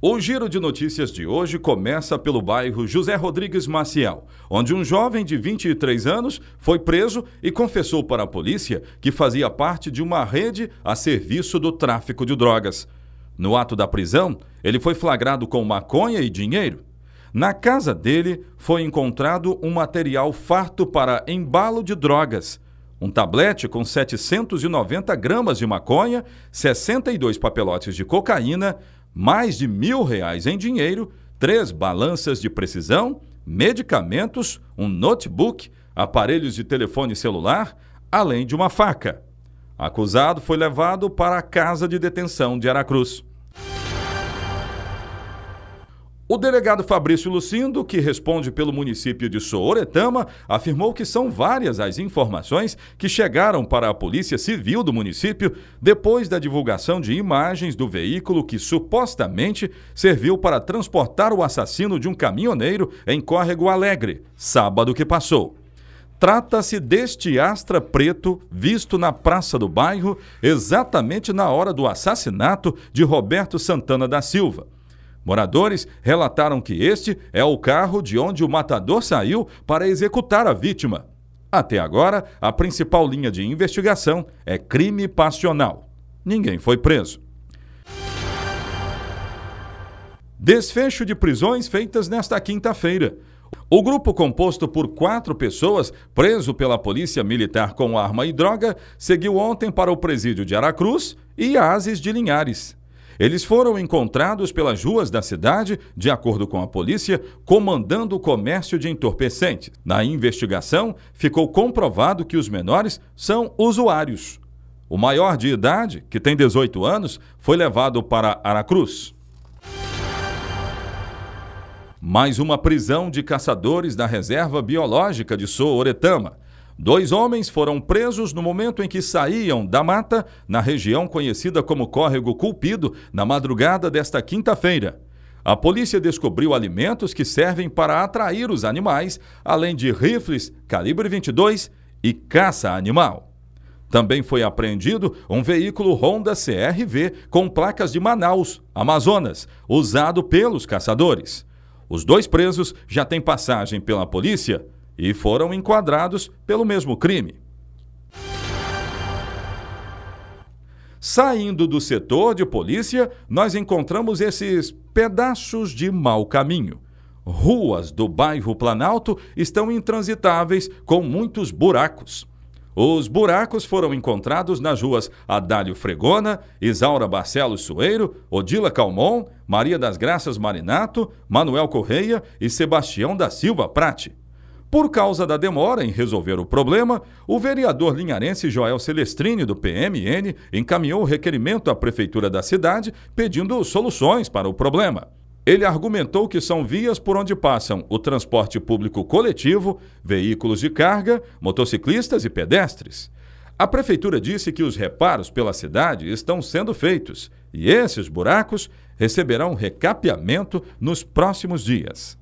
O giro de notícias de hoje começa pelo bairro José Rodrigues Maciel, onde um jovem de 23 anos foi preso e confessou para a polícia que fazia parte de uma rede a serviço do tráfico de drogas. No ato da prisão, ele foi flagrado com maconha e dinheiro. Na casa dele foi encontrado um material farto para embalo de drogas um tablete com 790 gramas de maconha, 62 papelotes de cocaína, mais de mil reais em dinheiro, três balanças de precisão, medicamentos, um notebook, aparelhos de telefone celular, além de uma faca. Acusado foi levado para a casa de detenção de Aracruz. O delegado Fabrício Lucindo, que responde pelo município de Sooretama, afirmou que são várias as informações que chegaram para a Polícia Civil do município depois da divulgação de imagens do veículo que supostamente serviu para transportar o assassino de um caminhoneiro em Córrego Alegre, sábado que passou. Trata-se deste Astra preto visto na praça do bairro exatamente na hora do assassinato de Roberto Santana da Silva. Moradores relataram que este é o carro de onde o matador saiu para executar a vítima. Até agora, a principal linha de investigação é crime passional. Ninguém foi preso. Desfecho de prisões feitas nesta quinta-feira. O grupo composto por quatro pessoas, preso pela polícia militar com arma e droga, seguiu ontem para o presídio de Aracruz e Ases de Linhares. Eles foram encontrados pelas ruas da cidade, de acordo com a polícia, comandando o comércio de entorpecentes. Na investigação, ficou comprovado que os menores são usuários. O maior de idade, que tem 18 anos, foi levado para Aracruz. Mais uma prisão de caçadores da reserva biológica de Sooretama. Dois homens foram presos no momento em que saíam da mata, na região conhecida como Córrego Culpido, na madrugada desta quinta-feira. A polícia descobriu alimentos que servem para atrair os animais, além de rifles calibre 22 e caça animal. Também foi apreendido um veículo Honda CRV com placas de Manaus, Amazonas, usado pelos caçadores. Os dois presos já têm passagem pela polícia e foram enquadrados pelo mesmo crime. Saindo do setor de polícia, nós encontramos esses pedaços de mau caminho. Ruas do bairro Planalto estão intransitáveis com muitos buracos. Os buracos foram encontrados nas ruas Adálio Fregona, Isaura Barcelos Sueiro, Odila Calmon, Maria das Graças Marinato, Manuel Correia e Sebastião da Silva Prate. Por causa da demora em resolver o problema, o vereador linharense Joel Celestrini, do PMN, encaminhou o requerimento à prefeitura da cidade pedindo soluções para o problema. Ele argumentou que são vias por onde passam o transporte público coletivo, veículos de carga, motociclistas e pedestres. A prefeitura disse que os reparos pela cidade estão sendo feitos e esses buracos receberão recapeamento nos próximos dias.